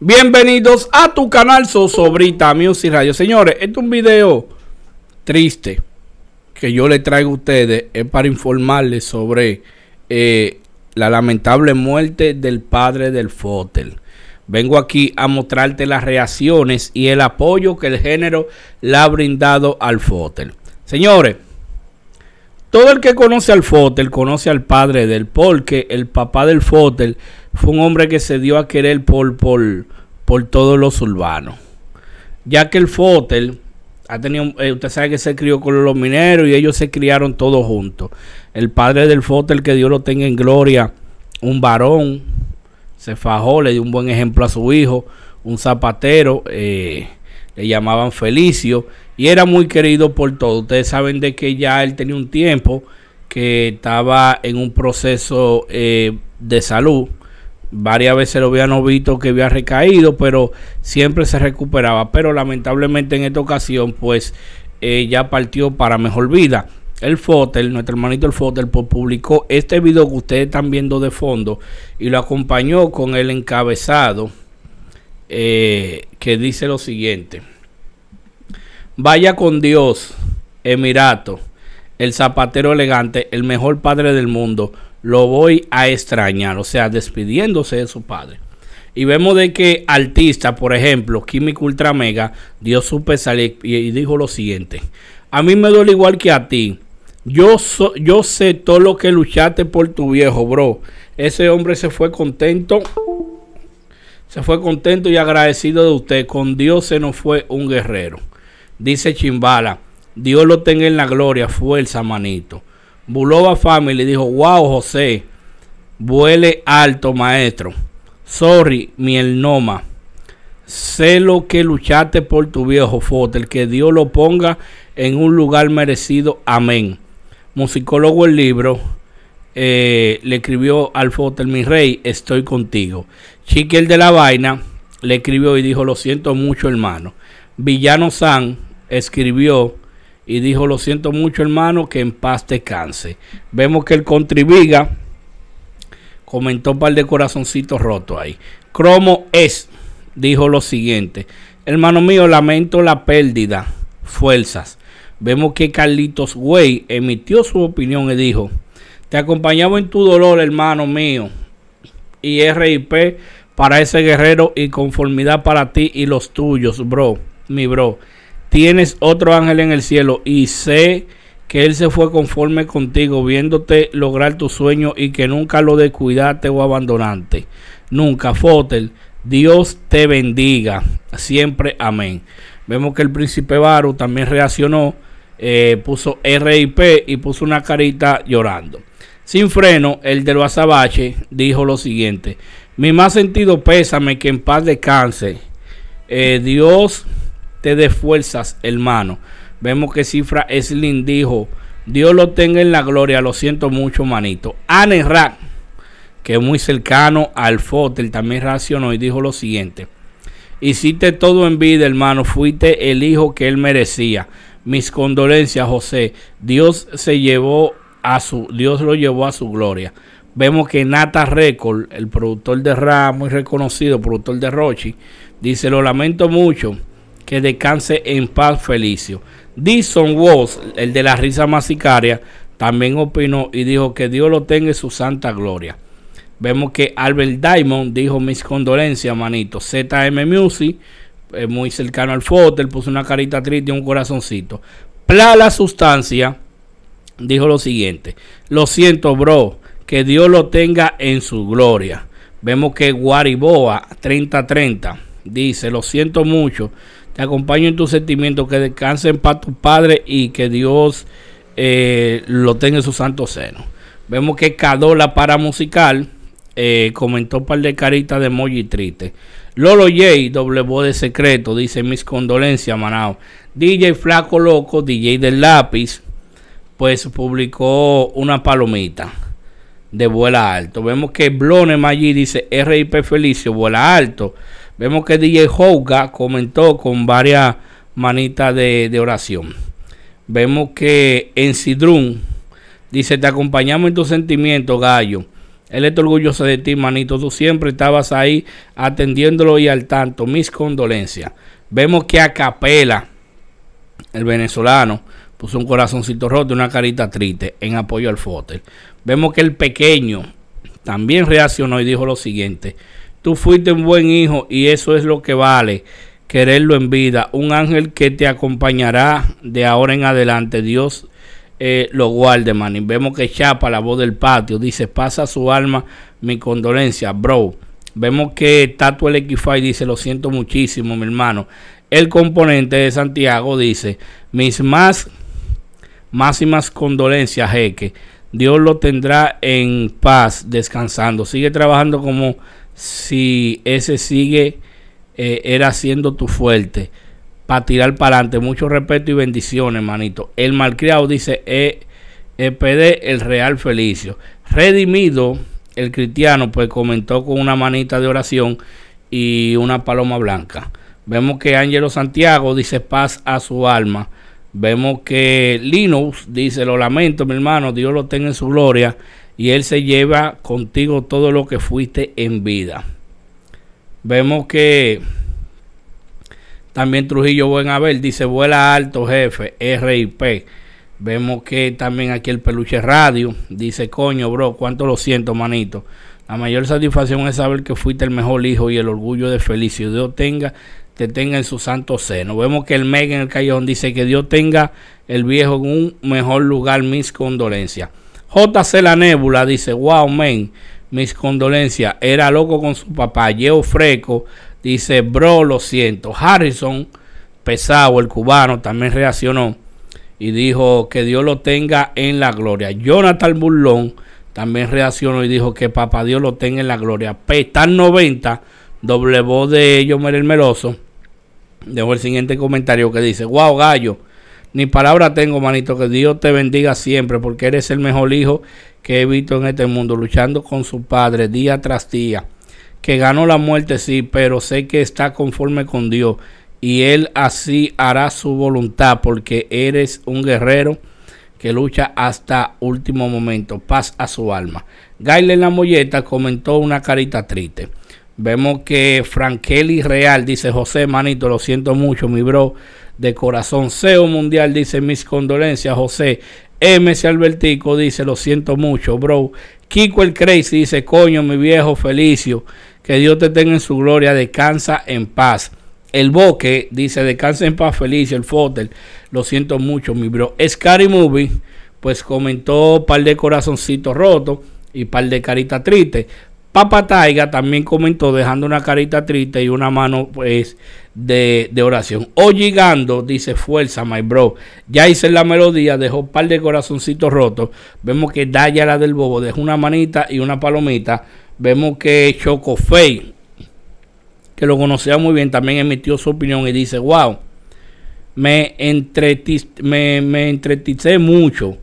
Bienvenidos a tu canal Sosobrita Music Radio. Señores, este es un video triste que yo le traigo a ustedes es para informarles sobre eh, la lamentable muerte del padre del Fotel. Vengo aquí a mostrarte las reacciones y el apoyo que el género le ha brindado al Fotel. Señores, todo el que conoce al Fotel conoce al padre del, porque el papá del Fotel fue un hombre que se dio a querer por, por, todos los urbanos. Ya que el Fotel eh, usted sabe que se crió con los mineros y ellos se criaron todos juntos. El padre del Fotel, que Dios lo tenga en gloria, un varón, se fajó, le dio un buen ejemplo a su hijo, un zapatero, eh, le llamaban Felicio, y era muy querido por todos. Ustedes saben de que ya él tenía un tiempo que estaba en un proceso eh, de salud varias veces lo habían visto que había recaído, pero siempre se recuperaba. Pero lamentablemente en esta ocasión, pues ella eh, ya partió para mejor vida. El Fotel, nuestro hermanito el Fotel, pues, publicó este video que ustedes están viendo de fondo y lo acompañó con el encabezado eh, que dice lo siguiente. Vaya con Dios, Emirato, el zapatero elegante, el mejor padre del mundo lo voy a extrañar, o sea, despidiéndose de su padre. Y vemos de que artista, por ejemplo, Químico Ultra Mega, dio su salir y dijo lo siguiente. A mí me duele igual que a ti. Yo, yo sé todo lo que luchaste por tu viejo, bro. Ese hombre se fue contento. Se fue contento y agradecido de usted. Con Dios se nos fue un guerrero. Dice Chimbala. Dios lo tenga en la gloria. Fuerza, manito. Bulova Family dijo, wow José, vuele alto maestro. Sorry, mi elnoma. Sé lo que luchaste por tu viejo Fotel, que Dios lo ponga en un lugar merecido. Amén. Musicólogo el libro eh, le escribió al Fotel, mi rey, estoy contigo. Chiquel de la vaina le escribió y dijo, lo siento mucho hermano. Villano San escribió y dijo, lo siento mucho hermano, que en paz te canse. Vemos que el Contribiga comentó un par de corazoncitos rotos ahí. Cromo es, dijo lo siguiente, hermano mío, lamento la pérdida, fuerzas. Vemos que Carlitos Güey emitió su opinión y dijo, te acompañamos en tu dolor, hermano mío. Y RIP para ese guerrero y conformidad para ti y los tuyos, bro, mi bro tienes otro ángel en el cielo y sé que Él se fue conforme contigo, viéndote lograr tu sueño y que nunca lo descuidaste o abandonaste. Nunca, Fotel. Dios te bendiga. Siempre amén. Vemos que el príncipe Baru también reaccionó, eh, puso RIP y puso una carita llorando. Sin freno, el de los azabache dijo lo siguiente: Mi más sentido pésame que en paz descanse. Eh, Dios de fuerzas, hermano. Vemos que Cifra Slim dijo, Dios lo tenga en la gloria, lo siento mucho, manito. Rack, que es muy cercano al Fotel, también reaccionó y dijo lo siguiente. Hiciste todo en vida, hermano. Fuiste el hijo que él merecía. Mis condolencias, José. Dios se llevó a su, Dios lo llevó a su gloria. Vemos que Nata Record, el productor de Ra, muy reconocido productor de Rochi, dice: Lo lamento mucho que descanse en paz Felicio. Dixon Walls, el de la risa masicaria, también opinó y dijo que Dios lo tenga en su santa gloria. Vemos que Albert Diamond dijo mis condolencias, manito. ZM Music, eh, muy cercano al Fotel, puso una carita triste y un corazoncito. Pla la sustancia dijo lo siguiente: Lo siento, bro, que Dios lo tenga en su gloria. Vemos que Guariboa 3030 dice: Lo siento mucho te acompaño en tus sentimientos, que descansen para tu padre y que Dios eh, lo tenga en su santo seno. Vemos que Cadola para musical eh, comentó un par de caritas de emoji triste. Lolo J, doble voz de secreto, dice mis condolencias, Manao. DJ Flaco Loco, DJ del lápiz, pues publicó una palomita de vuela alto. Vemos que Blone Maggi dice RIP Felicio, vuela alto. Vemos que DJ Houga comentó con varias manitas de, oración. Vemos que en Sidrún dice, te acompañamos en tus sentimientos, gallo. Él está orgulloso de ti, manito. Tú siempre estabas ahí atendiéndolo y al tanto. Mis condolencias. Vemos que a el venezolano, puso un corazoncito roto y una carita triste en apoyo al Fotel. Vemos que el pequeño también reaccionó y dijo lo siguiente. Tú fuiste un buen hijo y eso es lo que vale, quererlo en vida. Un ángel que te acompañará de ahora en adelante. Dios eh, lo guarde, man. Y vemos que Chapa, la voz del patio, dice, pasa su alma, mi condolencia, bro. Vemos que Tatu el Equify dice, lo siento muchísimo, mi hermano. El componente de Santiago dice, mis más máximas condolencias, jeque. Dios lo tendrá en paz, descansando. Sigue trabajando como si ese sigue eh, era siendo tu fuerte para tirar para adelante. Mucho respeto y bendiciones, manito. El malcriado dice e el Real Felicio. Redimido, el cristiano, pues comentó con una manita de oración y una paloma blanca. Vemos que Ángelo Santiago dice paz a su alma. Vemos que Linux dice, lo lamento mi hermano, Dios lo tenga en su gloria y Él se lleva contigo todo lo que fuiste en vida. Vemos que también Trujillo Buenabel. dice, vuela alto jefe, RIP. Vemos que también aquí el peluche radio dice, coño, bro, cuánto lo siento, manito. La mayor satisfacción es saber que fuiste el mejor hijo y el orgullo de felicio Dios tenga te tenga en su santo seno. Vemos que el Meg en el callejón dice que Dios tenga el viejo en un mejor lugar. Mis condolencias. JC La Nébula dice, wow, men, mis condolencias. Era loco con su papá. Yeo Freco dice, bro, lo siento. Harrison, pesado, el cubano, también reaccionó y dijo que Dios lo tenga en la gloria. Jonathan Burlón también reaccionó y dijo que papá Dios lo tenga en la gloria. Pestal 90, doble voz de ellos, merel Meloso, Dejo el siguiente comentario que dice, wow gallo, ni palabra tengo manito, que Dios te bendiga siempre porque eres el mejor hijo que he visto en este mundo, luchando con su padre día tras día. Que ganó la muerte, sí, pero sé que está conforme con Dios y él así hará su voluntad porque eres un guerrero que lucha hasta último momento. Paz a su alma. Gail en la molleta comentó una carita triste. Vemos que Frankeli Real dice, José, manito, lo siento mucho, mi bro, de corazón. CEO Mundial dice, mis condolencias, José. MC Albertico dice, lo siento mucho, bro. Kiko el Crazy dice, coño, mi viejo Felicio, que Dios te tenga en su gloria, descansa en paz. El Boque dice, descansa en paz, Felicio, el Fotel, lo siento mucho, mi bro. Scary Movie, pues comentó par de corazoncitos rotos y par de caritas tristes. Papa Taiga también comentó dejando una carita triste y una mano pues de, de oración. O llegando, dice fuerza, my bro. Ya hice la melodía, dejó un par de corazoncitos rotos. Vemos que Daya la del bobo dejó una manita y una palomita. Vemos que Choco que lo conocía muy bien, también emitió su opinión y dice, wow, me, entreticé, me, mucho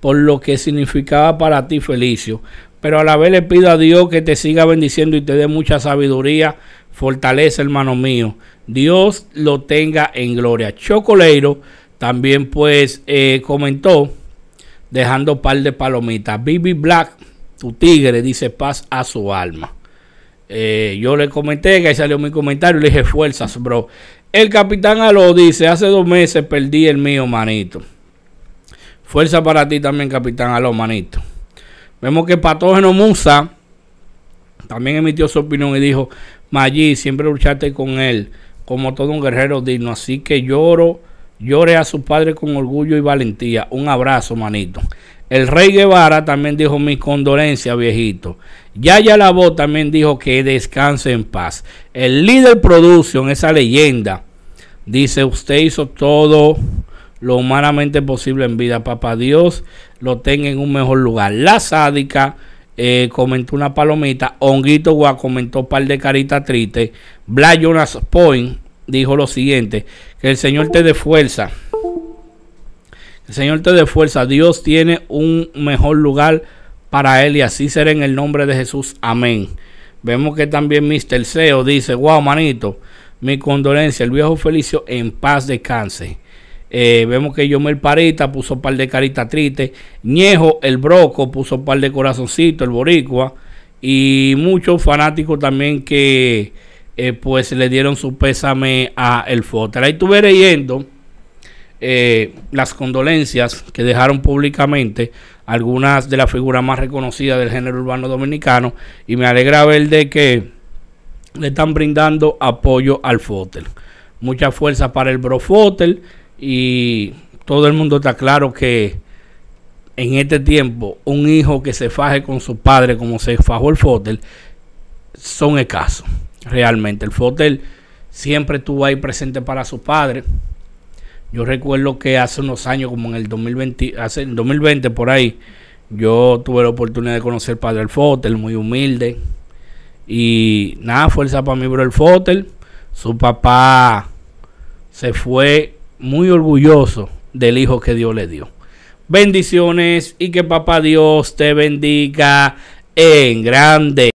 por lo que significaba para ti, Felicio pero a la vez le pido a Dios que te siga bendiciendo y te dé mucha sabiduría, fortaleza, hermano mío. Dios lo tenga en gloria. Chocoleiro también pues eh, comentó, dejando par de palomitas. Bibi Black, tu tigre, dice paz a su alma. Eh, yo le comenté que ahí salió mi comentario le dije fuerzas, bro. El capitán Aló dice, hace dos meses perdí el mío, manito. Fuerza para ti también, capitán Aló, manito. Vemos que el Patógeno Musa también emitió su opinión y dijo, Maggi, siempre luchaste con él, como todo un guerrero digno, así que lloro, llore a su padre con orgullo y valentía. Un abrazo, manito. El rey Guevara también dijo mis condolencias, viejito. Yaya Labo también dijo que descanse en paz. El líder en esa leyenda, dice, usted hizo todo lo humanamente posible en vida. Papá Dios lo tenga en un mejor lugar. La sádica eh, comentó una palomita. Honguito Gua comentó un par de caritas tristes. ...Bla Jonas Point dijo lo siguiente: Que el Señor te dé fuerza. El Señor te dé fuerza. Dios tiene un mejor lugar para él y así será en el nombre de Jesús. Amén. Vemos que también Mr. Seo dice: ...guau manito, mi condolencia. El viejo Felicio en paz descanse. Eh, vemos que Yomel Parita puso un par de caritas tristes. Ñejo, el Broco, puso un par de corazoncitos, el Boricua. Y muchos fanáticos también que eh, pues le dieron su pésame a El Fotel... Ahí estuve leyendo eh, las condolencias que dejaron públicamente algunas de las figuras más reconocidas del género urbano dominicano. Y me alegra ver de que le están brindando apoyo al Fotel. Mucha fuerza para el Bro Fotel y todo el mundo está claro que en este tiempo un hijo que se faje con su padre como se fajó el Fotel son escasos realmente. El Fotel siempre estuvo ahí presente para su padre. Yo recuerdo que hace unos años, como en el 2020, hace 2020 por ahí, yo tuve la oportunidad de conocer al padre del Fotel, muy humilde. Y nada, fuerza para mí, bro el Fotel. Su papá se fue muy orgulloso del hijo que Dios le dio. Bendiciones y que papá Dios te bendiga en grande.